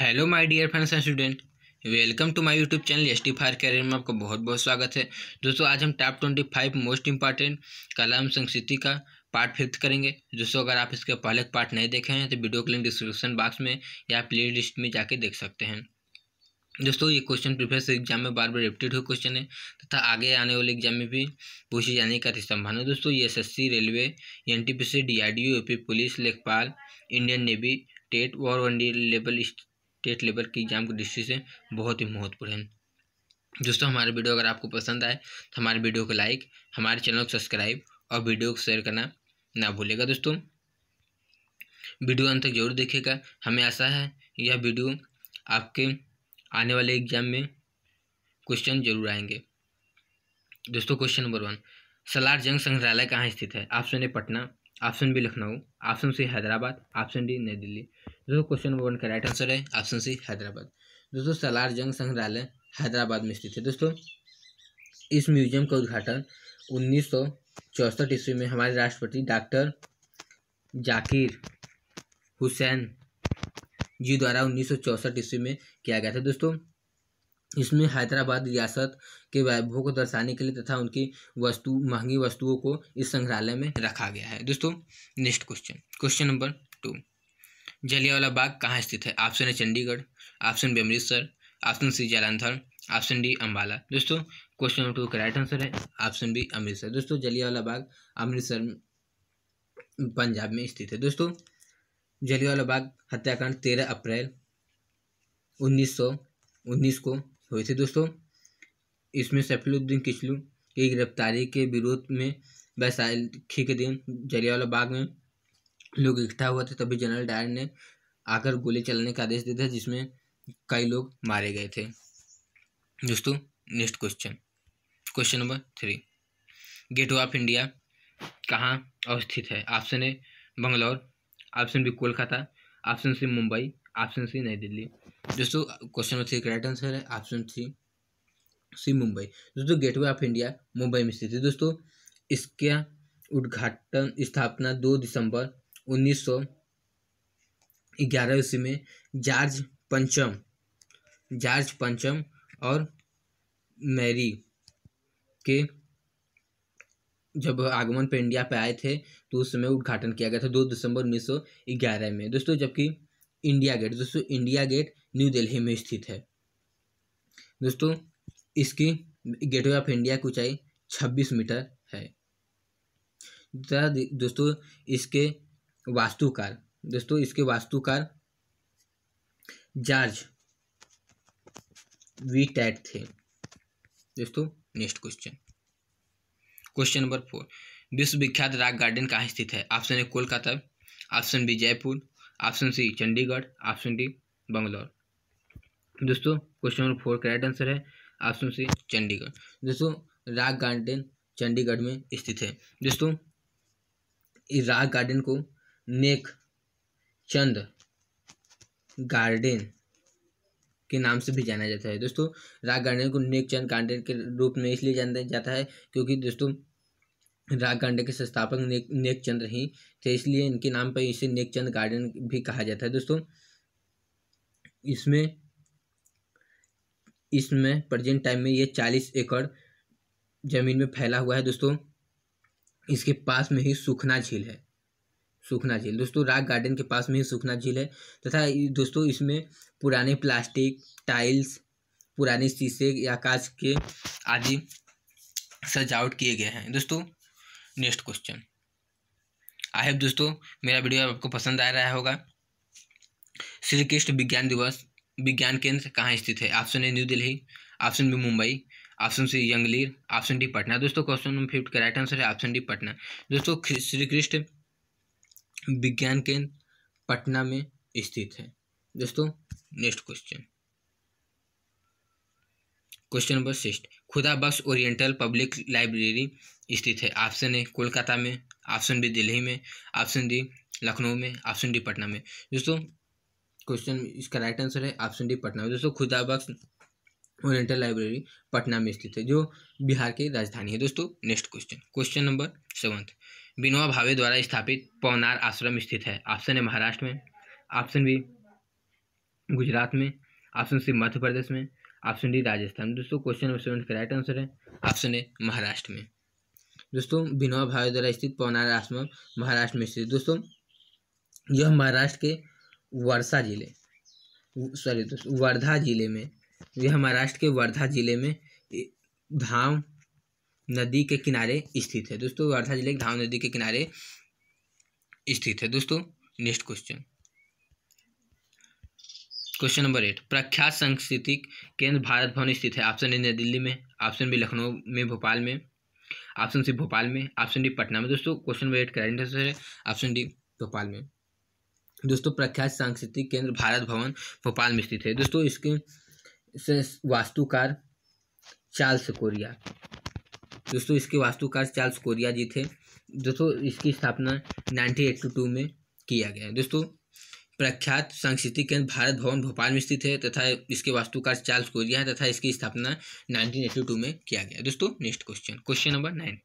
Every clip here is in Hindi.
hello my dear friends and student welcome to my YouTube channel S T fire career में आपका बहुत बहुत स्वागत है दोस्तों आज हम top twenty five most important कला संस्कृति का पार्ट फिफ्थ करेंगे दोस्तों अगर आप इसके पहले पार्ट नहीं देखे हैं तो वीडियो के लिंक डिस्क्रिप्शन बॉक्स में या प्ले लिस्ट में जाके देख सकते हैं दोस्तों ये क्वेश्चन प्रीफेस एग्जाम में बार बार रिपीटेड हुए क्वेश्चन है तथा आगे आने वाले एग्जाम में भी पूछे जाने का संभावना दोस्तों ये S railway N T police लेखपाल इंडियन नेवी टेट और one D level state level के एग्जाम की दृष्टि से बहुत ही महत्वपूर्ण है दोस्तों हमारे वीडियो अगर आपको पसंद आए तो हमारे वीडियो को लाइक हमारे चैनल को सब्सक्राइब और वीडियो को शेयर करना ना भूलेगा दोस्तों वीडियो अंत तक जरूर देखेगा हमें आशा है यह वीडियो आपके आने वाले एग्जाम में क्वेश्चन जरूर आएंगे दोस्तों क्वेश्चन नंबर वन सलार जंग संग्रहालय कहाँ स्थित है ऑप्शन सुने Patna option B Lucknow option C Hyderabad option D New Delhi दोस्तों क्वेश्चन नंबर वन का राइट आंसर है ऑप्शन सी हैदराबाद दोस्तों सलार जंग संग्रहालय हैदराबाद में स्थित है दोस्तों इस म्यूजियम का उद्घाटन उन्नीस चौसठ ईस्वी में हमारे राष्ट्रपति डॉक्टर जाकिर हुसैन जी द्वारा उन्नीस ईस्वी में किया गया था दोस्तों इसमें हैदराबाद रियासत के वैभव को दर्शाने के लिए तथा उनकी वस्तु महंगी वस्तुओं को इस संग्रहालय में रखा गया है दोस्तों next question question number two Jallianwala Bagh कहाँ स्थित है ऑप्शन है Chandigarh option B Amritsar option C Jalandhar option D Ambala दोस्तों क्वेश्चन नंबर टू का राइट आंसर है ऑप्शन बी अमृतसर दोस्तों जलियावाला बाग अमृतसर पंजाब में स्थित है दोस्तों जलियावाला बाग हत्याकांड तेरह अप्रैल उन्नीस सौ उन्नीस को हुए थे दोस्तों इसमें सैफुलद्दीन किचलू की गिरफ्तारी के विरोध में बैसाखी के दिन जलियावाला बाग में लोग इकट्ठा हुआ थे तभी जनरल डायर ने आकर गोली चलाने का आदेश दिया था जिसमें कई लोग मारे गए थे दोस्तों next question question number three Gateway of India कहाँ अवस्थित है option A Bangalore option B Kolkata option C Mumbai option C नई दिल्ली दोस्तों क्वेश्चन नंबर थ्री का राइट आंसर है ऑप्शन थ्री सी मुंबई दोस्तों गेटवे ऑफ इंडिया मुंबई में स्थित है दोस्तों इसका उद्घाटन स्थापना दो दिसंबर उन्नीस सौ ग्यारह ईस्वी में जॉर्ज पंचम जॉर्ज पंचम और मैरी के जब आगमन पर इंडिया पे आए थे तो उस समय उद्घाटन किया गया था दो दिसंबर उन्नीस सौ ग्यारह में दोस्तों जबकि इंडिया गेट दोस्तों इंडिया गेट न्यू दिल्ली में स्थित है दोस्तों इसकी गेटवे ऑफ इंडिया की ऊंचाई छब्बीस मीटर है दोस्तों इसके वास्तुकार दोस्तों इसके वास्तुकार जॉर्ज वी टैट थे दोस्तों next question question number four विश्वविख्यात राग गार्डन कहाँ स्थित है option A Kolkata option B Jaipur option C Chandigarh option D Bangalore दोस्तों क्वेश्चन नंबर फोर का राइट आंसर है ऑप्शन सी चंडीगढ़ दोस्तों राग गार्डन चंडीगढ़ में स्थित है दोस्तों इस राग गार्डन को नेक चंद गार्डन के नाम से भी जाना जाता है दोस्तों राग गार्डन को नेक चंद गार्डन के रूप में इसलिए जाना जाता है क्योंकि दोस्तों राग गार्डन के संस्थापक नेक नेक चंद्र ही थे इसलिए इनके नाम पर इसे नेक चंद गार्डन भी कहा जाता है दोस्तों इसमें इसमें प्रजेंट टाइम में ये चालीस एकड़ ज़मीन में फैला हुआ है दोस्तों इसके पास में ही सुखना झील है सुखना झील दोस्तों राग गार्डन के पास में ही सुखना झील है तथा दोस्तों इसमें पुराने प्लास्टिक टाइल्स पुराने शीशे या कांच के आदि सजावट किए गए हैं दोस्तों नेक्स्ट क्वेश्चन आई हैव दोस्तों मेरा वीडियो आपको पसंद आ रहा होगा श्री कृष्ण विज्ञान दिवस विज्ञान केंद्र कहाँ स्थित है option A New Delhi option B Mumbai option C Bangalore option D Patna दोस्तों क्वेश्चन नंबर फिफ्ट का राइट आंसर है ऑप्शन डी पटना दोस्तों श्री कृष्ण विज्ञान केंद्र पटना में स्थित है दोस्तों next question question number six Khuda Bakhsh oriental public library स्थित है ऑप्शन ए कोलकाता में ऑप्शन बी दिल्ली में ऑप्शन डी लखनऊ में ऑप्शन डी पटना में दोस्तों क्वेश्चन इसका राइट आंसर है ऑप्शन डी पटना में दोस्तों खुदा बख्श ओरिएंटल लाइब्रेरी पटना में स्थित है जो बिहार की राजधानी है दोस्तों next question question number seventh Vinoba Bhave द्वारा स्थापित पवनार आश्रम स्थित है ऑप्शन है महाराष्ट्र में ऑप्शन बी गुजरात में ऑप्शन सी मध्य प्रदेश में ऑप्शन डी राजस्थान दोस्तों क्वेश्चन नंबर सेवन का राइट आंसर है ऑप्शन ए महाराष्ट्र में दोस्तों विनोबा भावे द्वारा स्थित पवनार आश्रम महाराष्ट्र में स्थित दोस्तों यह महाराष्ट्र के वर्षा ज़िले सॉरी दोस्तों वर्धा ज़िले में यह महाराष्ट्र के वर्धा ज़िले में धाम नदी के किनारे स्थित है दोस्तों वर्धा जिले के धाम नदी के किनारे स्थित है दोस्तों next question question number eight प्रख्यात सांस्कृतिक केंद्र भारत भवन स्थित है ऑप्शन ए नई दिल्ली में ऑप्शन बी लखनऊ में भोपाल में ऑप्शन सी भोपाल में ऑप्शन डी पटना में दोस्तों question number eight correct answer है ऑप्शन डी भोपाल में दोस्तों प्रख्यात सांस्कृतिक केंद्र भारत भवन भोपाल में स्थित है दोस्तों इसके वास्तुकार चार्ल्स कोरिया दोस्तों इसके वास्तुकार चार्ल्स कोरिया जी थे दोस्तों इसकी स्थापना नाइनटीन में किया गया है दोस्तों प्रख्यात सांस्कृतिक केंद्र भारत भवन भोपाल में स्थित है तथा इसके वास्तुकार चार्ल्स कोरिया है तथा इसकी स्थापना नाइनटीन एट्टी टू में किया गया दोस्तों next question question number nine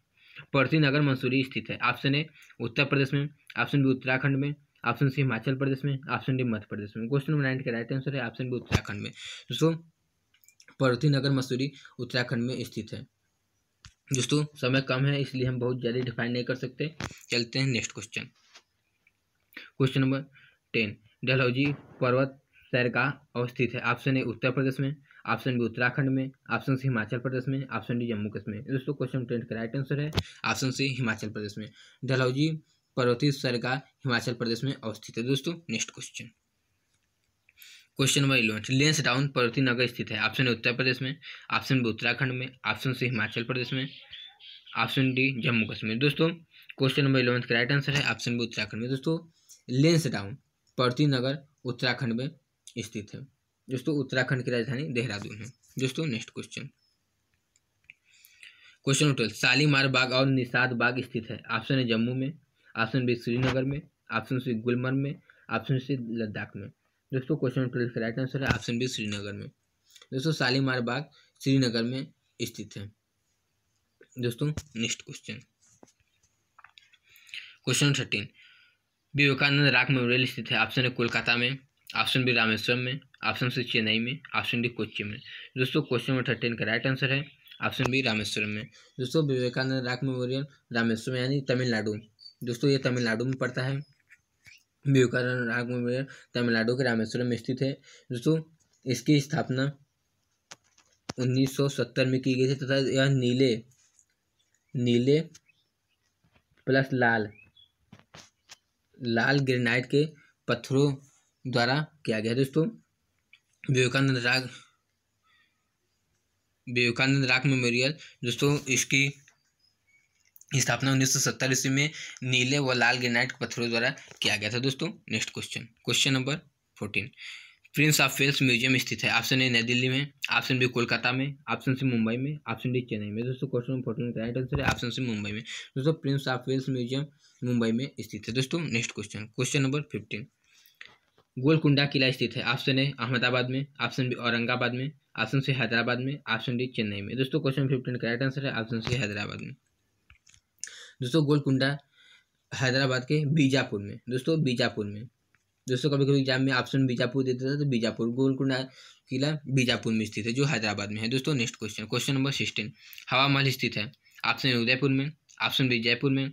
पड़ती नगर मंसूरी स्थित है ऑप्शन ए उत्तर प्रदेश में ऑप्शन बी उत्तराखंड में ऑप्शन सी हिमाचल प्रदेश में ऑप्शन डी मध्य प्रदेश में क्वेश्चन नंबर नाइन का राइट आंसर है ऑप्शन बी उत्तराखंड में दोस्तों पर्वती नगर मसूरी उत्तराखंड में स्थित है दोस्तों समय कम है इसलिए हम बहुत ज़्यादा डिफाइन नहीं कर सकते चलते हैं next question question number ten Dalhousie पर्वत सैरगाह अवस्थित है ऑप्शन ए उत्तर प्रदेश में ऑप्शन बी उत्तराखंड में ऑप्शन सी हिमाचल प्रदेश में ऑप्शन डी जम्मू कश्मीर दोस्तों क्वेश्चन टेन का राइट आंसर है ऑप्शन सी हिमाचल प्रदेश में डलहौजी पर्वतीय सरकार हिमाचल प्रदेश में अवस्थित है दोस्तों next question question number eleven Lansdowne पर्वती नगर स्थित है ऑप्शन उत्तर प्रदेश में ऑप्शन बी उत्तराखंड में ऑप्शन सी हिमाचल प्रदेश में ऑप्शन डी जम्मू कश्मीर दोस्तों क्वेश्चन नंबर इलेवन का राइट आंसर है ऑप्शन बी उत्तराखंड में दोस्तों लेंस टाउन पर्वती नगर उत्तराखंड में स्थित है दोस्तों उत्तराखंड की राजधानी देहरादून है दोस्तों next question question number twelve Shalimar Bagh और निषाद बाग स्थित है ऑप्शन है जम्मू में ऑप्शन बी श्रीनगर में ऑप्शन सी गुलमर्ग में ऑप्शन सी लद्दाख में दोस्तों क्वेश्चन नंबर ट्वेल्व का राइट आंसर है ऑप्शन बी श्रीनगर में दोस्तों शालीमार बाग श्रीनगर में स्थित है दोस्तों next question question thirteen Vivekananda Rock Memorial स्थित है ऑप्शन है कोलकाता में ऑप्शन बी रामेश्वरम में ऑप्शन सी चेन्नई में ऑप्शन डी कोच्चि में दोस्तों क्वेश्चन नंबर थर्टीन का राइट आंसर है ऑप्शन बी रामेश्वरम में दोस्तों विवेकानंद राग मेमोरियल रामेश्वरम यानी तमिलनाडु दोस्तों ये तमिलनाडु में पड़ता है विवेकानंद राग में तमिलनाडु के रामेश्वरम में स्थित है दोस्तों इसकी स्थापना 1970 में की गई थी तथा यह नीले नीले प्लस लाल लाल ग्रेनाइट के पत्थरों द्वारा किया गया दोस्तों विवेकानंद राग विवेकानंद राग मेमोरियल दोस्तों इसकी स्थापना उन्नीस सौ सत्तर ईस्वी में नीले व लाल ग्रेनाइट पत्थरों द्वारा किया गया था दोस्तों next question question number fourteen Prince of Wales Museum स्थित है ऑप्शन ए नई दिल्ली में ऑप्शन बी कोलकाता में ऑप्शन सी मुंबई में ऑप्शन डी चेन्नई में दोस्तों क्वेश्चन नंबर फोर्टीन का राइट आंसर है ऑप्शन सी मुंबई में दोस्तों Prince of Wales Museum Mumbai में स्थित है दोस्तों next question question number fifteen Golconda किला स्थित है ऑप्शन ए अहमदाबाद में ऑप्शन बी औरंगाबाद में ऑप्शन सी हैदराबाद में ऑप्शन डी चेन्नई में दोस्तों क्वेश्चन फिफ्टीन का राइट आंसर है ऑप्शन सी हैदराबाद में दोस्तों गोलकुंडा हैदराबाद के बीजापुर में दोस्तों बीजापुर में दोस्तों कभी कभी एग्जाम में ऑप्शन बीजापुर देता था तो बीजापुर गोलकुंडा किला बीजापुर में स्थित है जो हैदराबाद में है दोस्तों next question question number sixteen Hawa Mahal स्थित है ऑप्शन उदयपुर में ऑप्शन बी जयपुर में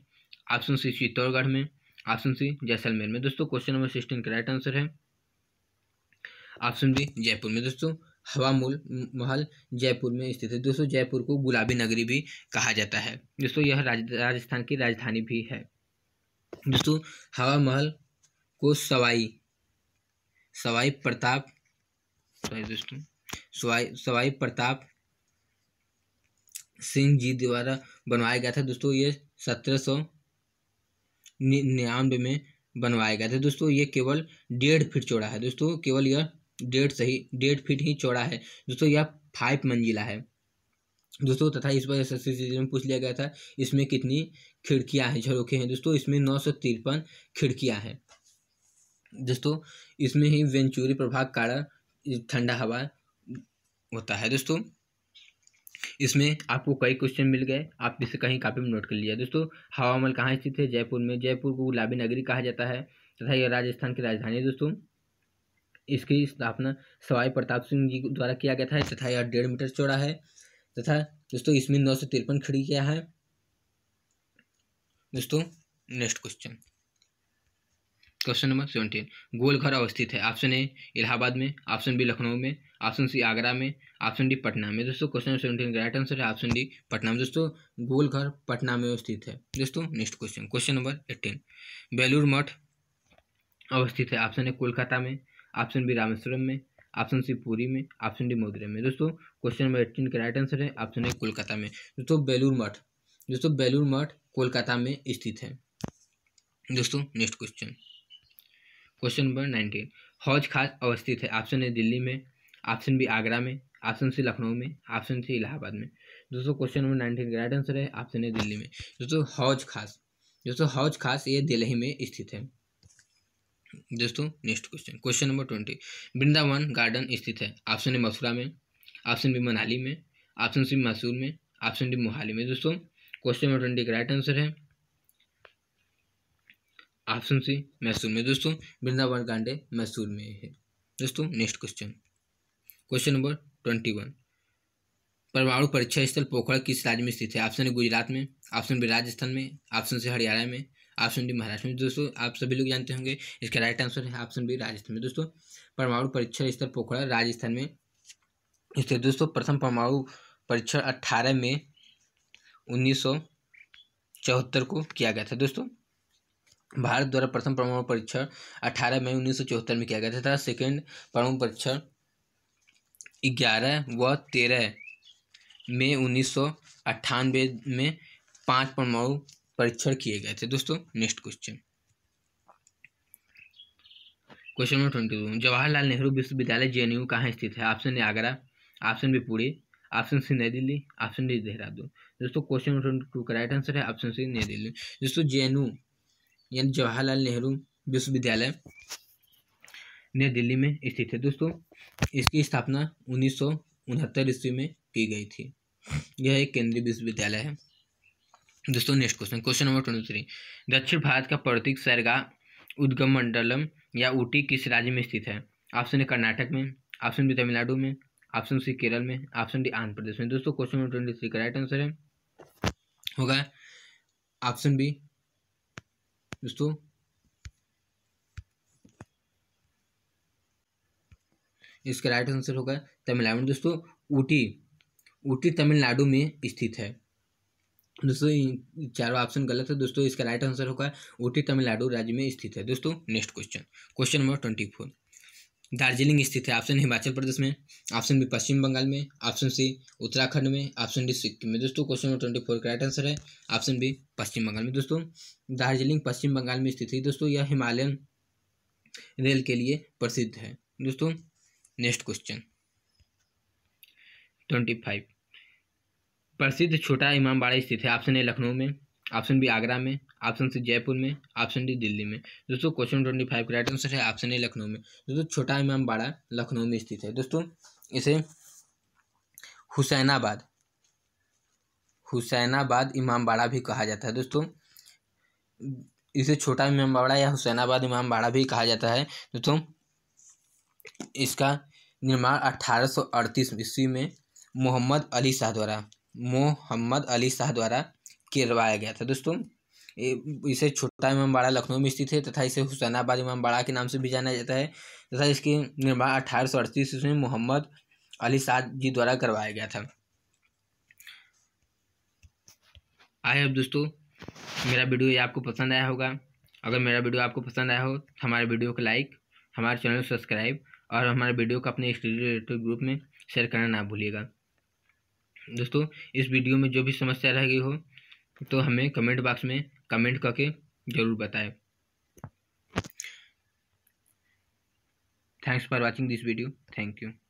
ऑप्शन सी चित्तौड़गढ़ में ऑप्शन सी जैसलमेर में दोस्तों क्वेश्चन नंबर सिक्सटीन का राइट आंसर है ऑप्शन बी जयपुर में दोस्तों हवा मूल महल जयपुर में स्थित है दोस्तों जयपुर को गुलाबी नगरी भी कहा जाता है दोस्तों यह राज, राजस्थान की राजधानी भी है दोस्तों हवा महल को सवाई सवाई प्रताप सॉरी दोस्तों सवाई सवाई प्रताप सिंह जी द्वारा बनवाया गया था दोस्तों ये सत्रह सौ निन्यानवे में बनवाया गया था दोस्तों ये केवल डेढ़ फीट चौड़ा है दोस्तों केवल यह डेढ़ सही डेढ़ फीट ही चौड़ा है दोस्तों यह फाइव मंजिला है दोस्तों तथा इस बार एस एस में पूछ लिया गया था इसमें कितनी खिड़कियां हैं झरोखे हैं दोस्तों इसमें नौ सौ तिरपन खिड़कियाँ हैं दोस्तों इसमें ही वेंचुरी प्रभाग कारण ठंडा हवा होता है दोस्तों इसमें आपको कई क्वेश्चन मिल गए आप इसे कहीं कापी में नोट कर लिया दोस्तों हवा महल कहाँ स्थित है जयपुर में जयपुर को गुलाबी नगरी कहा जाता है तथा यह राजस्थान की राजधानी है दोस्तों इसकी स्थापना सवाई प्रताप सिंह जी द्वारा किया गया था तथा यह डेढ़ मीटर चौड़ा है तथा दोस्तों इसमें नौ सौ तिरपन खिड़कियाँ हैं दोस्तों next question question number seventeen Golghar अवस्थित है ऑप्शन ए इलाहाबाद में ऑप्शन बी लखनऊ में ऑप्शन सी आगरा में ऑप्शन डी पटना में दोस्तों question number seventeen right answer है ऑप्शन डी पटना में दोस्तों गोलघर पटना में अवस्थित है दोस्तों next question question number eighteen Belur Math अवस्थित है ऑप्शन ए कोलकाता में ऑप्शन बी रामेश्वरम में ऑप्शन सी पुरी में ऑप्शन डी मदुरई में दोस्तों क्वेश्चन नंबर एट्टीन का राइट आंसर है ऑप्शन ए कोलकाता में दोस्तों बेलूर मठ दोस्तों बेलूर मठ कोलकाता में स्थित है दोस्तों next question question number nineteen Hauz Khas अवस्थित है ऑप्शन ए दिल्ली में ऑप्शन बी आगरा में ऑप्शन सी लखनऊ में ऑप्शन सी इलाहाबाद में दोस्तों क्वेश्चन नंबर नाइनटीन का राइट आंसर है ऑप्शन ए दिल्ली में दोस्तों हौज खास दोस्तों हौज खास ये दिल्ली में स्थित है दोस्तों next question question number twenty Vrindavan garden स्थित है ऑप्शन ए मथुरा में ऑप्शन बी मनाली में ऑप्शन सी मैसूर में ऑप्शन डी मोहाली में दोस्तों क्वेश्चन नंबर ट्वेंटी का राइट आंसर है ऑप्शन सी मैसूर में दोस्तों वृंदावन गांडे मैसूर में है दोस्तों next question question number twenty one परमाणु परीक्षा स्थल पोखर किस राज्य में स्थित है ऑप्शन ए गुजरात में ऑप्शन बी राजस्थान में ऑप्शन सी हरियाणा में ऑप्शन डी महाराष्ट्र में दोस्तों आप सभी लोग जानते होंगे इसका राइट आंसर है ऑप्शन बी राजस्थान में दोस्तों परमाणु परीक्षण स्तर पोखरा राजस्थान में इसके दोस्तों प्रथम परमाणु परीक्षण अट्ठारह में उन्नीस चौहत्तर को किया गया था दोस्तों भारत द्वारा प्रथम परमाणु परीक्षण अठारह मई उन्नीस सौ चौहत्तर में किया गया था तथा सेकेंड परमाणु परीक्षण ग्यारह व तेरह मई उन्नीस सौ अट्ठानवे में पांच परमाणु परीक्षण किए गए थे दोस्तों next question question number twenty two Jawaharlal Nehru विश्वविद्यालय जे कहाँ स्थित है option A Agra option B Pune option C नई दिल्ली ऑप्शन डी देहरादून दोस्तों क्वेश्चन नंबर ट्वेंटी टू का राइट आंसर है ऑप्शन सी नई दिल्ली दोस्तों जे यानी जवाहरलाल नेहरू विश्वविद्यालय नई दिल्ली में स्थित है दोस्तों इसकी स्थापना उन्नीस ईस्वी में की गई थी यह एक केंद्रीय विश्वविद्यालय है दोस्तों next question question number twenty three दक्षिण भारत का प्रतीक सरगा उद्गम मंडलम या ऊटी किस राज्य में स्थित है ऑप्शन ए कर्नाटक में ऑप्शन बी तमिलनाडु में ऑप्शन सी केरल में ऑप्शन डी आंध्र प्रदेश में दोस्तों क्वेश्चन नंबर ट्वेंटी थ्री का राइट आंसर है होगा ऑप्शन बी दोस्तों इसका राइट आंसर होगा तमिलनाडु दोस्तों ऊटी ऊटी तमिलनाडु में स्थित है दोस्तों चारों ऑप्शन गलत है दोस्तों इसका राइट आंसर होगा ऊटी तमिलनाडु राज्य में स्थित है दोस्तों next question question number twenty four Darjeeling स्थित है ऑप्शन हिमाचल प्रदेश में ऑप्शन बी पश्चिम बंगाल में ऑप्शन सी उत्तराखंड में ऑप्शन डी सिक्किम में दोस्तों क्वेश्चन नंबर ट्वेंटी फोर का राइट आंसर है ऑप्शन बी पश्चिम बंगाल में दोस्तों दार्जिलिंग पश्चिम बंगाल में स्थित है दोस्तों यह हिमालयन रेल के लिए प्रसिद्ध है दोस्तों नेक्स्ट क्वेश्चन ट्वेंटी फाइव प्रसिद्ध छोटा इमाम बाड़ा स्थित है ऑप्शन ए लखनऊ में ऑप्शन बी आगरा में ऑप्शन सी जयपुर में ऑप्शन डी दिल्ली में दोस्तों क्वेश्चन ट्वेंटी फाइव का राइट आंसर है ऑप्शन ए लखनऊ में दोस्तों छोटा इमाम बाड़ा लखनऊ में स्थित है दोस्तों इसे हुसैनाबाद हुसैनाबाद इमाम बाड़ा भी कहा जाता है दोस्तों इसे छोटा इमाम बाड़ा या हुसैनाबाद इमाम बाड़ा भी कहा जाता है दोस्तों इसका निर्माण अड़तीस ईस्वी में मोहम्मद अली शाह द्वारा मोहम्मद अली शाह द्वारा करवाया गया था दोस्तों इसे छोटा इमाम बाड़ा लखनऊ में स्थित है तथा इसे हुसैनाबाद इमाम बाड़ा के नाम से भी जाना जाता है तथा इसके निर्माण अठारह सौ अड़तीस ईस्वी मोहम्मद अली शाह जी द्वारा करवाया गया था आए अब दोस्तों मेरा वीडियो ये आपको पसंद आया होगा अगर मेरा वीडियो आपको पसंद आया हो तो हमारे वीडियो को लाइक हमारे चैनल को सब्सक्राइब और हमारे वीडियो को अपने स्टडी रिलेटिव ग्रुप में शेयर करना ना भूलिएगा दोस्तों इस वीडियो में जो भी समस्या रह गई हो तो हमें कमेंट बॉक्स में कमेंट करके ज़रूर बताएं thanks for watching this video thank you